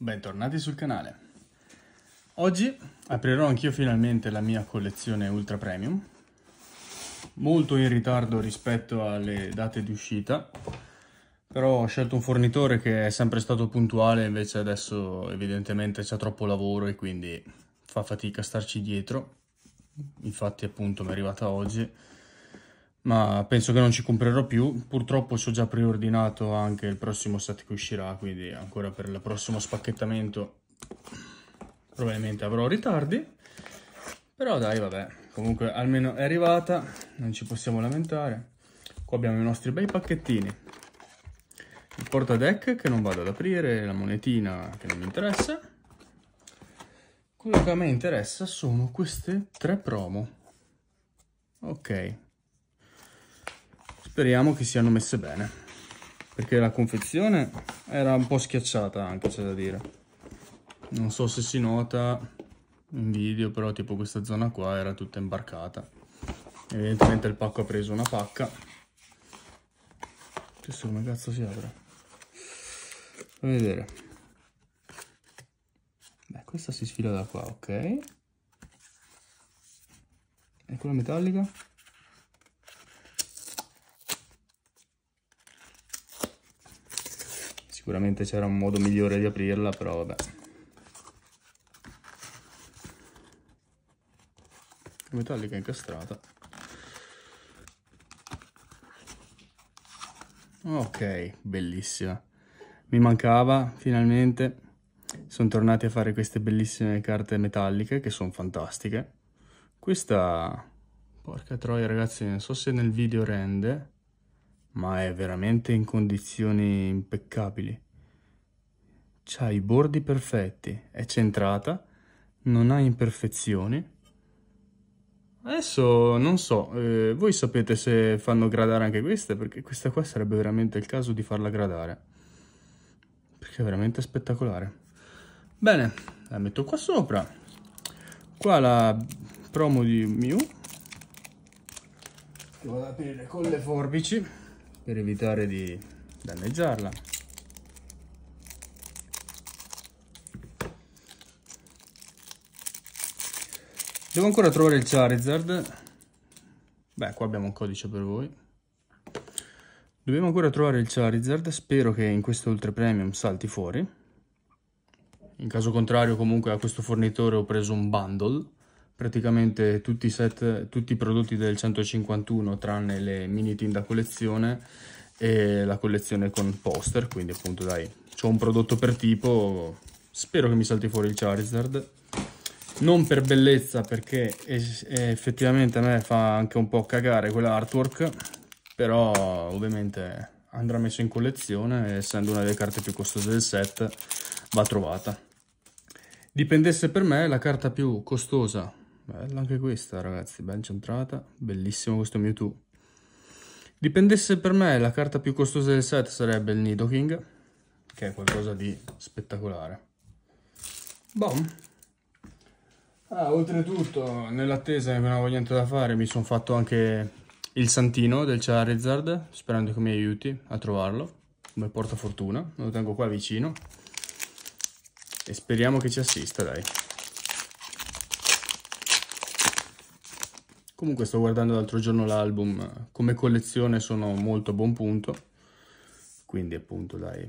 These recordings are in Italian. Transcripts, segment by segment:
Bentornati sul canale. Oggi aprirò anch'io finalmente la mia collezione Ultra Premium, molto in ritardo rispetto alle date di uscita, però ho scelto un fornitore che è sempre stato puntuale, invece adesso evidentemente c'è troppo lavoro e quindi fa fatica a starci dietro. Infatti appunto mi è arrivata oggi ma penso che non ci comprerò più. Purtroppo ci ho già preordinato anche il prossimo set che uscirà, quindi ancora per il prossimo spacchettamento probabilmente avrò ritardi. Però dai, vabbè, comunque almeno è arrivata, non ci possiamo lamentare. Qua abbiamo i nostri bei pacchettini. Il portadeck che non vado ad aprire, la monetina che non mi interessa. Quello che a me interessa sono queste tre promo. Ok, Speriamo che siano messe bene, perché la confezione era un po' schiacciata anche c'è da dire. Non so se si nota in video, però tipo questa zona qua era tutta imbarcata. Evidentemente il pacco ha preso una pacca. Questo come cazzo si apre? A vedere. Beh, questa si sfila da qua, ok. E quella metallica? Sicuramente c'era un modo migliore di aprirla, però vabbè. Metallica incastrata. Ok, bellissima. Mi mancava, finalmente. Sono tornati a fare queste bellissime carte metalliche, che sono fantastiche. Questa... Porca troia, ragazzi, non so se nel video rende ma è veramente in condizioni impeccabili. C'ha i bordi perfetti, è centrata, non ha imperfezioni. Adesso non so, eh, voi sapete se fanno gradare anche queste, perché questa qua sarebbe veramente il caso di farla gradare. Perché è veramente spettacolare. Bene, la metto qua sopra. Qua la promo di Mew. Che ad aprire con le forbici per evitare di danneggiarla devo ancora trovare il Charizard beh qua abbiamo un codice per voi dobbiamo ancora trovare il Charizard spero che in questo Ultra Premium salti fuori in caso contrario comunque a questo fornitore ho preso un bundle praticamente tutti i, set, tutti i prodotti del 151 tranne le mini tin da collezione e la collezione con poster, quindi appunto dai, ho un prodotto per tipo, spero che mi salti fuori il Charizard. Non per bellezza perché effettivamente a me fa anche un po' cagare quell'artwork, però ovviamente andrà messo in collezione, essendo una delle carte più costose del set va trovata. Dipendesse per me la carta più costosa Bella anche questa, ragazzi, ben centrata. Bellissimo questo Mewtwo. Dipendesse per me, la carta più costosa del set sarebbe il Nidoking, che è qualcosa di spettacolare. Bom. Ah, oltretutto, nell'attesa che non avevo niente da fare, mi sono fatto anche il santino del Charizard, sperando che mi aiuti a trovarlo, come portafortuna. Lo tengo qua vicino e speriamo che ci assista, dai. Comunque sto guardando l'altro giorno l'album, come collezione sono molto a buon punto, quindi appunto dai,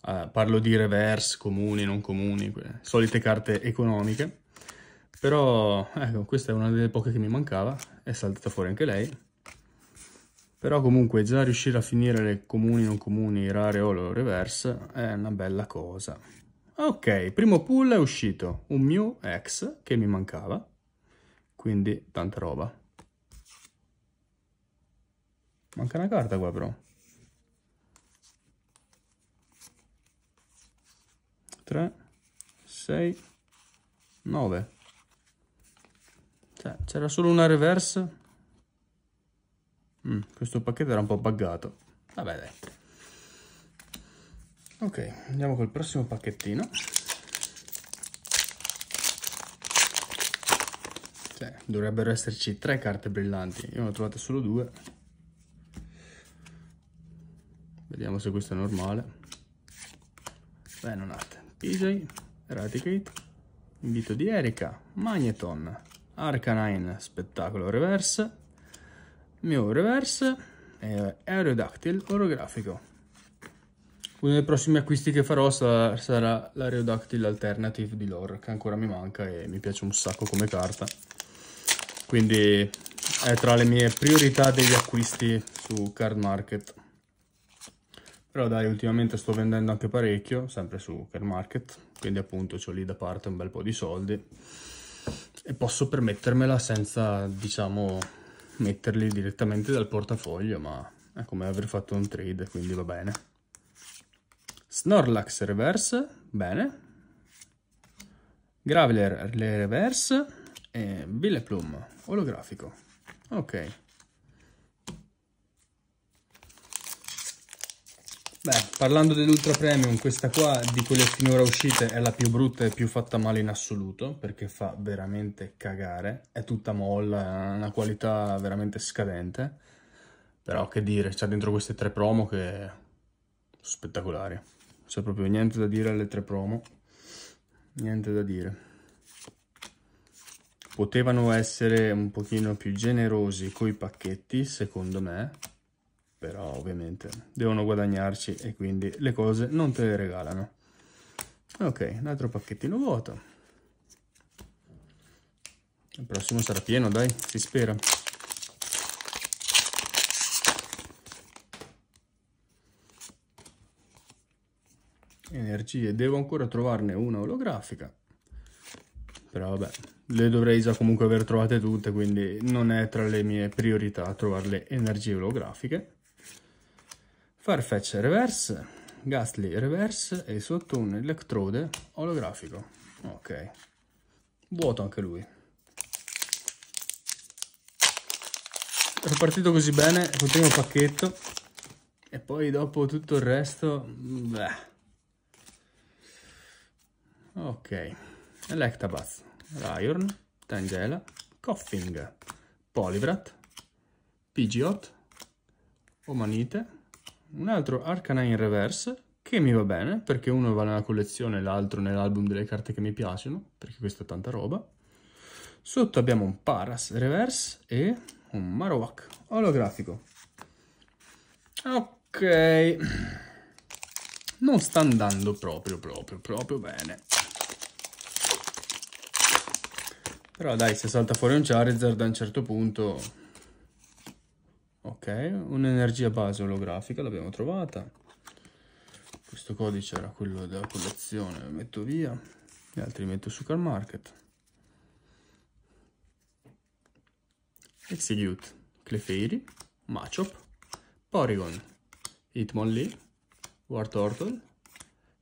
ah, parlo di reverse, comuni, non comuni, solite carte economiche, però ecco questa è una delle poche che mi mancava, è saltata fuori anche lei, però comunque già riuscire a finire le comuni, non comuni, rare o reverse è una bella cosa. Ok, primo pull è uscito, un Mew X che mi mancava, quindi tanta roba manca una carta qua però Tre, sei, nove. Cioè, c'era solo una reverse. Mm, questo pacchetto era un po' buggato. Vabbè, dai. Ok, andiamo col prossimo pacchettino. Cioè, dovrebbero esserci tre carte brillanti. Io ne ho trovate solo due. Vediamo se questo è normale. Beh, non arte. PJ, Eradicate, Invito di Erika, Magneton, Arcanine, Spettacolo Reverse, Mio Reverse, e Aerodactyl Orografico. Uno dei prossimi acquisti che farò sarà, sarà l'Aerodactyl Alternative di Lore, che ancora mi manca e mi piace un sacco come carta quindi è tra le mie priorità degli acquisti su Card Market. Però dai, ultimamente sto vendendo anche parecchio, sempre su Card Market, quindi appunto ho lì da parte un bel po' di soldi e posso permettermela senza, diciamo, metterli direttamente dal portafoglio, ma è come aver fatto un trade, quindi va bene. Snorlax reverse, bene. Graveler reverse e Bille Plum, olografico. Ok. Beh, parlando dell'Ultra Premium, questa qua di quelle finora uscite è la più brutta e più fatta male in assoluto, perché fa veramente cagare. È tutta molla, ha una qualità veramente scadente. Però che dire, c'ha dentro queste tre promo che... sono spettacolari. c'è proprio niente da dire alle tre promo. Niente da dire potevano essere un pochino più generosi coi pacchetti secondo me però ovviamente devono guadagnarci e quindi le cose non te le regalano ok un altro pacchettino vuoto il prossimo sarà pieno dai si spera energie devo ancora trovarne una olografica però vabbè, le dovrei già comunque aver trovate tutte, quindi non è tra le mie priorità trovare le energie olografiche. Farfetch reverse, Ghastly reverse e sotto un elettrode olografico. Ok, vuoto anche lui. è partito così bene col primo pacchetto e poi dopo tutto il resto... Beh. Ok. Electabuzz, Rhyhorn, Tangela, Coffing, Polivrat, Pidgeot, Omanite, un altro Arcanine Reverse, che mi va bene, perché uno va nella collezione e l'altro nell'album delle carte che mi piacciono, perché questa è tanta roba. Sotto abbiamo un Paras Reverse e un Marowak olografico. Ok, non sta andando proprio, proprio, proprio bene. Però dai, se salta fuori un Charizard a un certo punto... Ok, un'energia base olografica l'abbiamo trovata. Questo codice era quello della collezione, lo metto via. Gli altri li metto su Car Market. Execute, Clefairy, Machop, Porygon, Hitmonlee, Wartortle,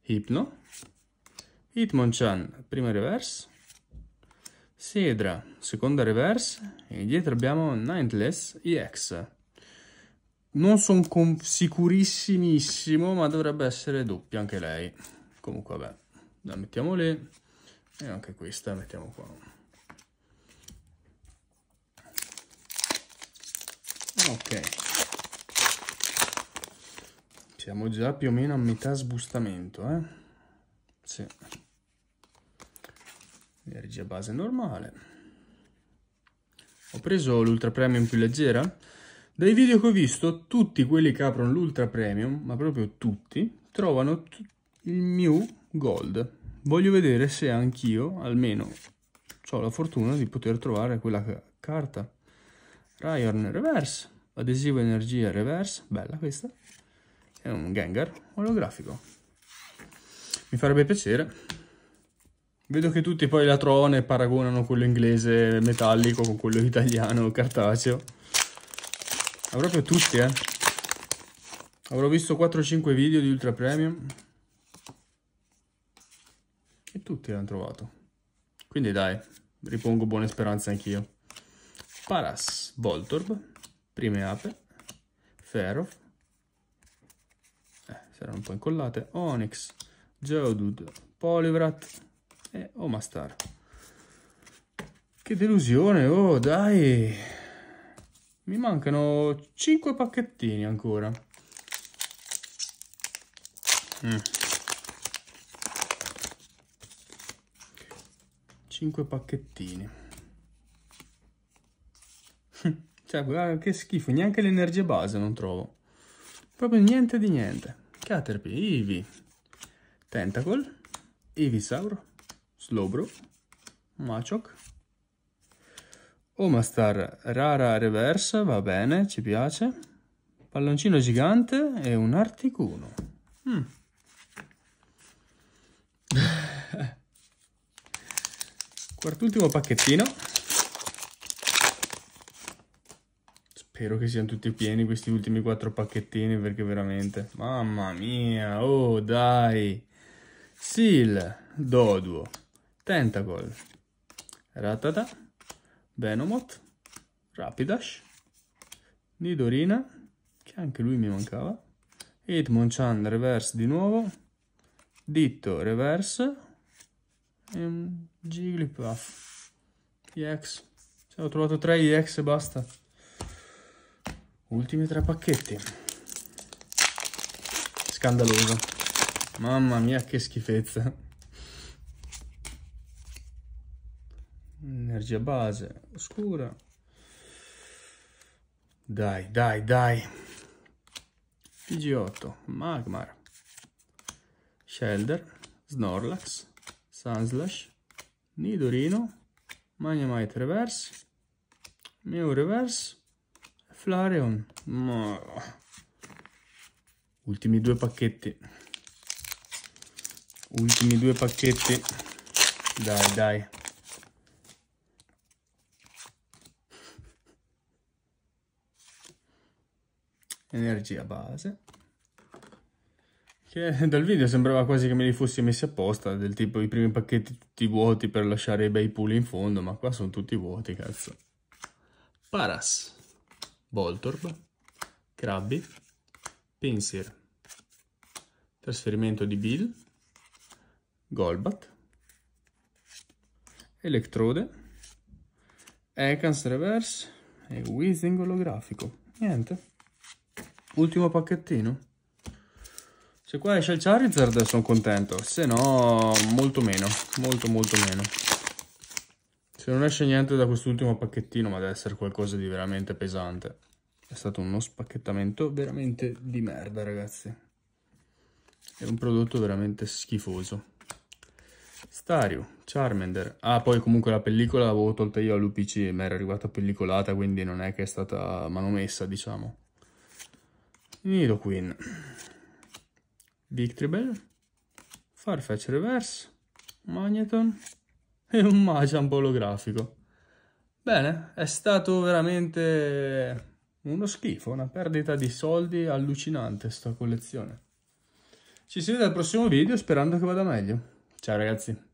Hypno, Hitmonchan, prima reverse, Sedra, seconda reverse e dietro abbiamo Nightless EX. Non sono sicurissimissimo, ma dovrebbe essere doppia anche lei. Comunque vabbè, la mettiamo lì e anche questa la mettiamo qua. Ok. Siamo già più o meno a metà sbustamento, eh? Sì energia base normale. Ho preso l'ultra premium più leggera. Dai video che ho visto, tutti quelli che aprono l'ultra premium, ma proprio tutti, trovano il mio Gold. Voglio vedere se anch'io, almeno, ho la fortuna di poter trovare quella carta. Ryan Reverse, adesivo energia reverse, bella questa. È un Gengar olografico. Mi farebbe piacere Vedo che tutti poi la trovano e paragonano quello inglese metallico con quello italiano cartaceo. Ma proprio tutti, eh. Avrò visto 4-5 video di Ultra Premium. E tutti l'hanno trovato. Quindi dai, ripongo buone speranze anch'io. Paras, Voltorb, prime ape, Ferov, eh, saranno un po' incollate, Onyx, Geodude, Polivrat, eh, oh Mastar. Che delusione, oh dai. Mi mancano 5 pacchettini ancora. Mm. 5 pacchettini. Hm, cioè, guarda che schifo, neanche l'energia base non trovo. Proprio niente di niente. Caterpie, Eevee, Tentacle, Sauro, Slowbro, Maciok, Omastar, rara reversa, va bene, ci piace, palloncino gigante e un articuno. Mm. Quart'ultimo pacchettino. Spero che siano tutti pieni questi ultimi quattro pacchettini perché veramente... Mamma mia, oh dai! Seal, Doduo, Tentacle, Ratata, Venomoth, Rapidash, Nidorina, che anche lui mi mancava, Hitmonchan reverse di nuovo, Ditto reverse e ehm, un Jigglypuff, EX, cioè, ho trovato 3 EX e basta. Ultimi tre pacchetti. Scandaloso. Mamma mia che schifezza. energia base oscura dai dai dai pg 8 Magmar Shelder Snorlax Sunslash Nidorino Magnemite Reverse Mew Reverse Flareon Ma... ultimi due pacchetti ultimi due pacchetti dai dai energia base che dal video sembrava quasi che me li fossi messi apposta del tipo i primi pacchetti tutti vuoti per lasciare i bei puli in fondo ma qua sono tutti vuoti cazzo Paras Voltorb Krabby Pinsir Trasferimento di Bill Golbat Electrode Ekans Reverse e Weezing olografico niente Ultimo pacchettino. Se qua esce il Charizard sono contento, se no molto meno, molto molto meno. Se non esce niente da quest'ultimo pacchettino, ma deve essere qualcosa di veramente pesante. È stato uno spacchettamento veramente di merda, ragazzi. È un prodotto veramente schifoso. Stario, Charmander. Ah, poi comunque la pellicola l'avevo tolta io all'UPC, mi era arrivata pellicolata, quindi non è che è stata manomessa, diciamo nido queen big tribble farfetch reverse magneton e un Machamp olografico bene è stato veramente uno schifo una perdita di soldi allucinante sta collezione ci si vede al prossimo video sperando che vada meglio ciao ragazzi